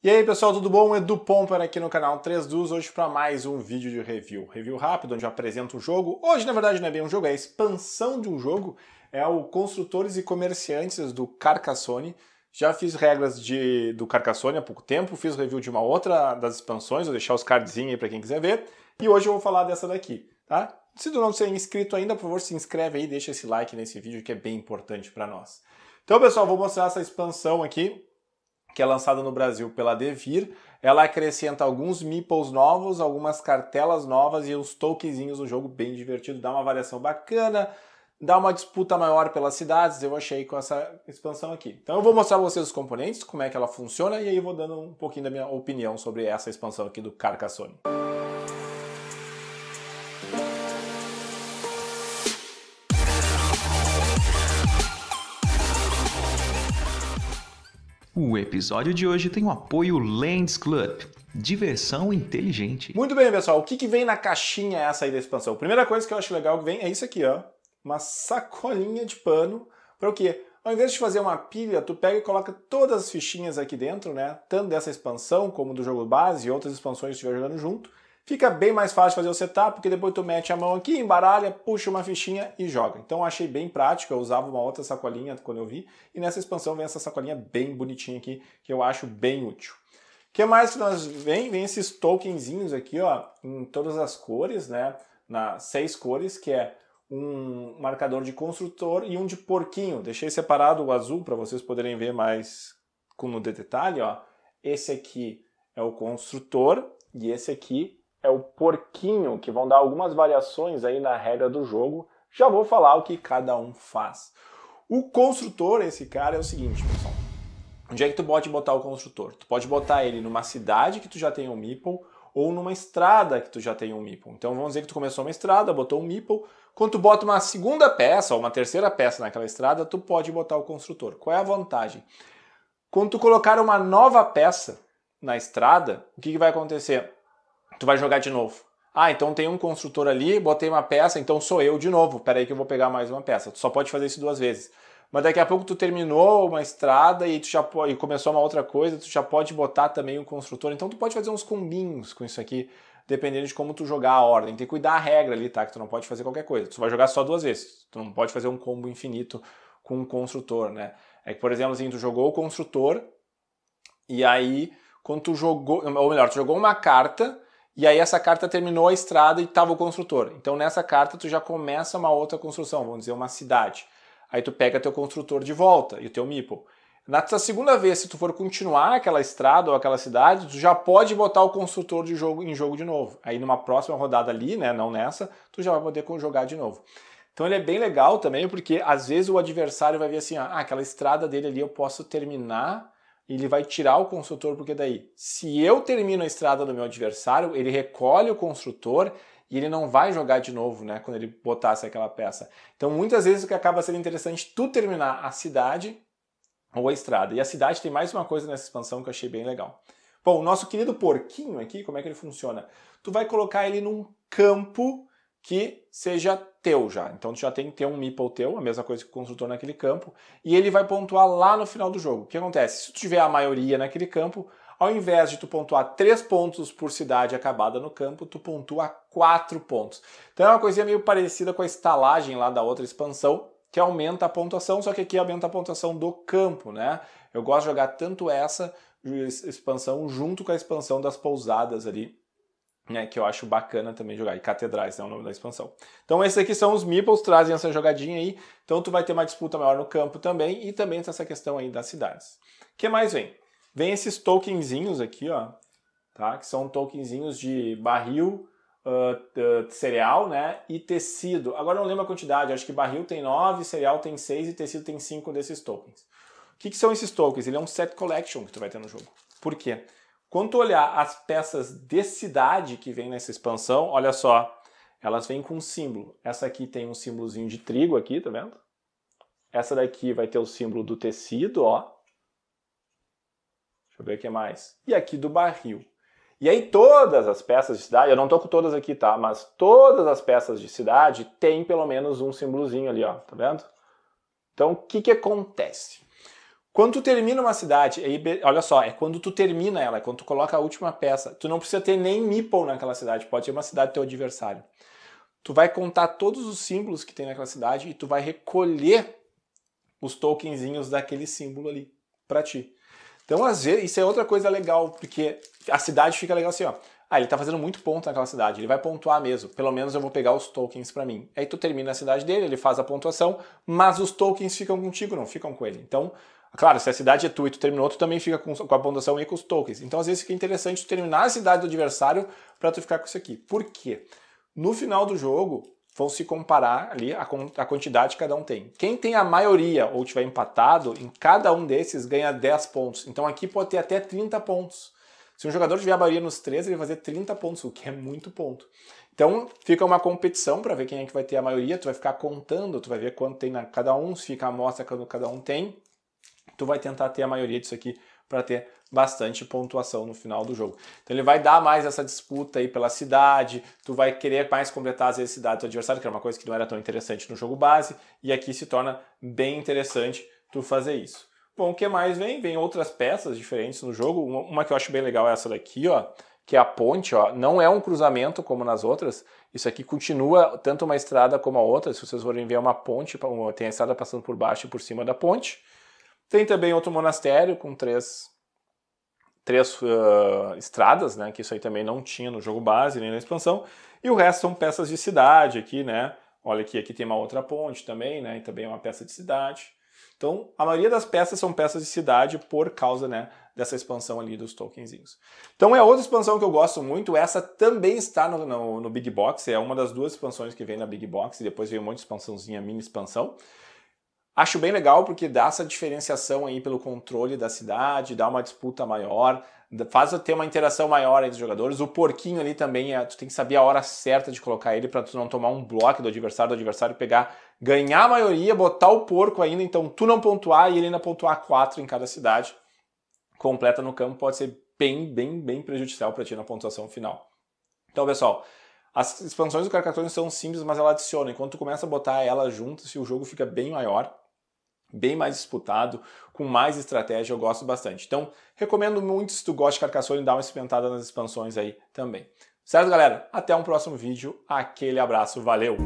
E aí pessoal, tudo bom? Edu Pomper aqui no canal 3 Dus, hoje para mais um vídeo de review. Review rápido, onde eu apresento o jogo. Hoje na verdade não é bem um jogo, é a expansão de um jogo. É o Construtores e Comerciantes do Carcassonne. Já fiz regras de, do Carcassonne há pouco tempo, fiz review de uma outra das expansões, vou deixar os cardzinhos aí para quem quiser ver. E hoje eu vou falar dessa daqui, tá? Se tu não ser inscrito ainda, por favor, se inscreve aí, deixa esse like nesse vídeo que é bem importante para nós. Então pessoal, vou mostrar essa expansão aqui que é lançada no Brasil pela Devir. Ela acrescenta alguns meeples novos, algumas cartelas novas e uns tokenzinhos do jogo bem divertido. Dá uma variação bacana, dá uma disputa maior pelas cidades, eu achei com essa expansão aqui. Então eu vou mostrar pra vocês os componentes, como é que ela funciona e aí eu vou dando um pouquinho da minha opinião sobre essa expansão aqui do Carcassonne. O episódio de hoje tem o apoio Lands Club. Diversão inteligente. Muito bem, pessoal. O que, que vem na caixinha essa aí da expansão? Primeira coisa que eu acho legal que vem é isso aqui, ó. Uma sacolinha de pano. Para o quê? Ao invés de fazer uma pilha, tu pega e coloca todas as fichinhas aqui dentro, né? Tanto dessa expansão como do jogo base e outras expansões que estiver jogando junto. Fica bem mais fácil fazer o setup, porque depois tu mete a mão aqui, embaralha, puxa uma fichinha e joga. Então achei bem prático, eu usava uma outra sacolinha quando eu vi, e nessa expansão vem essa sacolinha bem bonitinha aqui, que eu acho bem útil. O que mais que nós vem? Vem esses tokenzinhos aqui, ó, em todas as cores, né? Na seis cores, que é um marcador de construtor e um de porquinho. Deixei separado o azul para vocês poderem ver mais com no detalhe, ó. Esse aqui é o construtor e esse aqui é o porquinho, que vão dar algumas variações aí na regra do jogo. Já vou falar o que cada um faz. O construtor, esse cara, é o seguinte, pessoal. Onde é que tu pode botar o construtor? Tu pode botar ele numa cidade que tu já tem um meeple ou numa estrada que tu já tem um meeple. Então vamos dizer que tu começou uma estrada, botou um meeple. Quando tu bota uma segunda peça ou uma terceira peça naquela estrada, tu pode botar o construtor. Qual é a vantagem? Quando tu colocar uma nova peça na estrada, o que, que vai acontecer? tu vai jogar de novo. Ah, então tem um construtor ali, botei uma peça, então sou eu de novo. Peraí que eu vou pegar mais uma peça. Tu só pode fazer isso duas vezes. Mas daqui a pouco tu terminou uma estrada e tu já pode, e começou uma outra coisa, tu já pode botar também um construtor. Então tu pode fazer uns combinhos com isso aqui, dependendo de como tu jogar a ordem. Tem que cuidar a regra ali, tá? Que tu não pode fazer qualquer coisa. Tu vai jogar só duas vezes. Tu não pode fazer um combo infinito com um construtor, né? É que, por exemplo, assim, tu jogou o construtor e aí quando tu jogou, ou melhor, tu jogou uma carta e aí essa carta terminou a estrada e estava o construtor. Então nessa carta tu já começa uma outra construção, vamos dizer uma cidade. Aí tu pega teu construtor de volta e o teu meeple. Na segunda vez, se tu for continuar aquela estrada ou aquela cidade, tu já pode botar o construtor de jogo em jogo de novo. Aí numa próxima rodada ali, né, não nessa, tu já vai poder jogar de novo. Então ele é bem legal também, porque às vezes o adversário vai ver assim, ah, aquela estrada dele ali eu posso terminar ele vai tirar o construtor, porque daí, se eu termino a estrada do meu adversário, ele recolhe o construtor e ele não vai jogar de novo, né, quando ele botasse aquela peça. Então, muitas vezes o que acaba sendo interessante tu terminar a cidade ou a estrada. E a cidade tem mais uma coisa nessa expansão que eu achei bem legal. Bom, o nosso querido porquinho aqui, como é que ele funciona? Tu vai colocar ele num campo que seja teu já. Então tu já tem que ter um meeple teu, a mesma coisa que o construtor naquele campo, e ele vai pontuar lá no final do jogo. O que acontece? Se tu tiver a maioria naquele campo, ao invés de tu pontuar três pontos por cidade acabada no campo, tu pontua quatro pontos. Então é uma coisinha meio parecida com a estalagem lá da outra expansão, que aumenta a pontuação, só que aqui aumenta a pontuação do campo, né? Eu gosto de jogar tanto essa expansão junto com a expansão das pousadas ali né, que eu acho bacana também jogar. E Catedrais né, é o nome da expansão. Então esses aqui são os meeples, trazem essa jogadinha aí. Então tu vai ter uma disputa maior no campo também e também tem essa questão aí das cidades. O que mais vem? Vem esses tokenzinhos aqui, ó, tá? que são tokenzinhos de barril, uh, uh, cereal né, e tecido. Agora eu não lembro a quantidade, acho que barril tem 9, cereal tem 6 e tecido tem 5 desses tokens. O que, que são esses tokens? Ele é um set collection que tu vai ter no jogo. Por quê? Quanto olhar as peças de cidade que vem nessa expansão, olha só, elas vêm com um símbolo. Essa aqui tem um símbolozinho de trigo aqui, tá vendo? Essa daqui vai ter o símbolo do tecido, ó. Deixa eu ver o que mais. E aqui do barril. E aí todas as peças de cidade, eu não tô com todas aqui, tá? Mas todas as peças de cidade têm pelo menos um símbolozinho ali, ó. Tá vendo? Então, o que que acontece? Quando tu termina uma cidade, aí, olha só, é quando tu termina ela, é quando tu coloca a última peça. Tu não precisa ter nem meeple naquela cidade, pode ser uma cidade do teu adversário. Tu vai contar todos os símbolos que tem naquela cidade e tu vai recolher os tokenzinhos daquele símbolo ali para ti. Então, às vezes, isso é outra coisa legal, porque a cidade fica legal assim, ó. Ah, ele tá fazendo muito ponto naquela cidade, ele vai pontuar mesmo. Pelo menos eu vou pegar os tokens para mim. Aí tu termina a cidade dele, ele faz a pontuação, mas os tokens ficam contigo, não ficam com ele. Então, Claro, se a cidade é tua e tu terminou, tu também fica com, com a pontuação e com os tokens. Então, às vezes, fica interessante tu terminar a cidade do adversário para tu ficar com isso aqui. Por quê? No final do jogo, vão se comparar ali a, a, quantidade que cada um tem. Quem tem a maioria ou tiver empatado, em cada um desses ganha 10 pontos. Então aqui pode ter até 30 pontos. Se um jogador tiver a maioria nos três, ele vai fazer 30 pontos, o que é muito ponto. Então fica uma competição para ver quem é que vai ter a maioria, tu vai ficar contando, tu vai ver quanto tem na cada um, se fica a amostra quando cada um tem, tu vai tentar ter a maioria disso aqui para ter bastante pontuação no final do jogo. Então ele vai dar mais essa disputa aí pela cidade, tu vai querer mais completar as cidades do adversário, que era uma coisa que não era tão interessante no jogo base, e aqui se torna bem interessante tu fazer isso. Bom, o que mais vem? Vem outras peças diferentes no jogo. Uma que eu acho bem legal é essa daqui, ó, que é a ponte, ó. Não é um cruzamento como nas outras. Isso aqui continua tanto uma estrada como a outra. Se vocês forem ver, é uma ponte, tem a estrada passando por baixo e por cima da ponte. Tem também outro monastério com três, três uh, estradas, né? Que isso aí também não tinha no jogo base nem na expansão. E o resto são peças de cidade aqui, né? Olha aqui, aqui tem uma outra ponte também, né? E também é uma peça de cidade. Então, a maioria das peças são peças de cidade por causa, né, dessa expansão ali dos tokenzinhos. Então, é outra expansão que eu gosto muito. Essa também está no, no, no Big Box. É uma das duas expansões que vem na Big Box. E depois vem um monte de expansãozinha, mini expansão. Acho bem legal porque dá essa diferenciação aí pelo controle da cidade, dá uma disputa maior, faz ter uma interação maior entre os jogadores. O porquinho ali também, é, tu tem que saber a hora certa de colocar ele para tu não tomar um bloco do adversário, do adversário pegar, ganhar a maioria, botar o porco ainda, então tu não pontuar e ele ainda pontuar quatro em cada cidade. Completa no campo pode ser bem, bem, bem prejudicial para ti na pontuação final. Então, pessoal, as expansões do Carcassonne são simples, mas ela adiciona. Enquanto tu começa a botar elas juntas, o jogo fica bem maior bem mais disputado, com mais estratégia, eu gosto bastante. Então, recomendo muito se tu gosta de Carcassonne, dá uma experimentada nas expansões aí também. Certo, galera? Até um próximo vídeo. Aquele abraço, valeu!